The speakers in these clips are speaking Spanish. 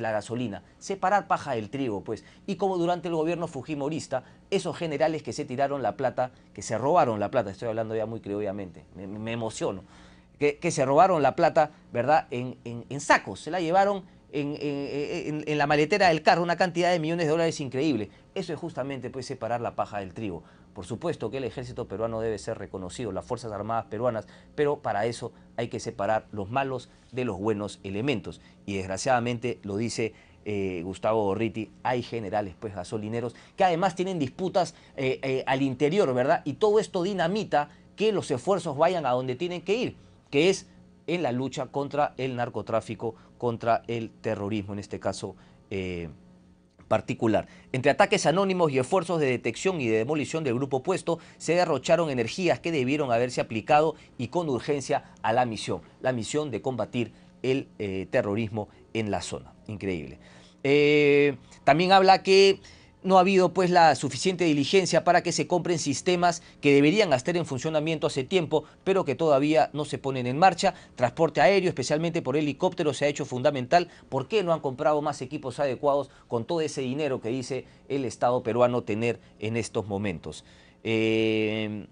la gasolina, separar paja del trigo, pues. Y como durante el gobierno fujimorista, esos generales que se tiraron la plata, que se robaron la plata, estoy hablando ya muy criollamente, me, me emociono, que, se robaron la plata, ¿verdad? En, en, en sacos, se la llevaron en, la maletera del carro una cantidad de millones de dólares increíble. Eso es justamente pues, separar la paja del trigo. Por supuesto que el ejército peruano debe ser reconocido, las Fuerzas Armadas peruanas, pero para eso hay que separar los malos de los buenos elementos. Y desgraciadamente lo dice eh, Gustavo Borriti, hay generales pues gasolineros que además tienen disputas eh, eh, al interior, ¿verdad? Y todo esto dinamita que los esfuerzos vayan a donde tienen que ir, que es en la lucha contra el narcotráfico, contra el terrorismo, en este caso eh, particular. Entre ataques anónimos y esfuerzos de detección y de demolición del grupo opuesto, se derrocharon energías que debieron haberse aplicado y con urgencia a la misión, la misión de combatir el eh, terrorismo en la zona. Increíble. Eh, también habla que no ha habido pues la suficiente diligencia para que se compren sistemas que deberían estar en funcionamiento hace tiempo, pero que todavía no se ponen en marcha. Transporte aéreo, especialmente por helicóptero, se ha hecho fundamental. ¿Por qué no han comprado más equipos adecuados con todo ese dinero que dice el Estado peruano tener en estos momentos? Em,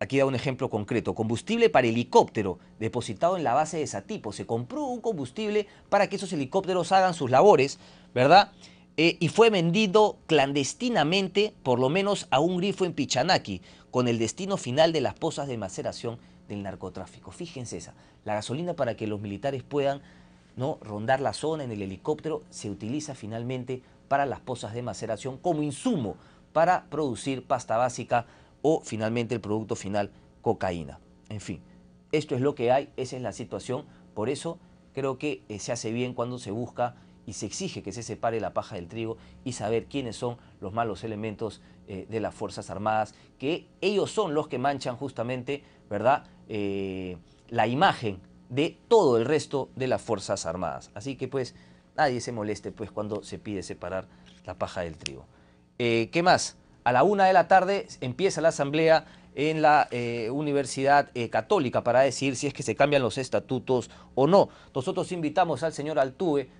aquí da un ejemplo concreto, combustible para helicóptero depositado en la base de Satipo. Se compró un combustible para que esos helicópteros hagan sus labores, ¿verdad? Eh, y fue vendido clandestinamente, por lo menos a un grifo en Pichanaki, con el destino final de las pozas de maceración del narcotráfico. Fíjense esa, la gasolina para que los militares puedan ¿no? rondar la zona en el helicóptero se utiliza finalmente para las pozas de maceración como insumo para producir pasta básica o finalmente el producto final, cocaína. En fin, esto es lo que hay, esa es la situación, por eso creo que eh, se hace bien cuando se busca y se exige que se separe la paja del trigo y saber quiénes son los malos elementos eh, de las Fuerzas Armadas, que ellos son los que manchan justamente, ¿verdad?, eh, la imagen de todo el resto de las Fuerzas Armadas. Así que pues nadie se moleste pues cuando se pide separar la paja del trigo. Eh, ¿Qué más? A la una de la tarde empieza la asamblea en la Universidad Católica para decir si es que se cambian los estatutos o no. Nosotros invitamos al señor Altuve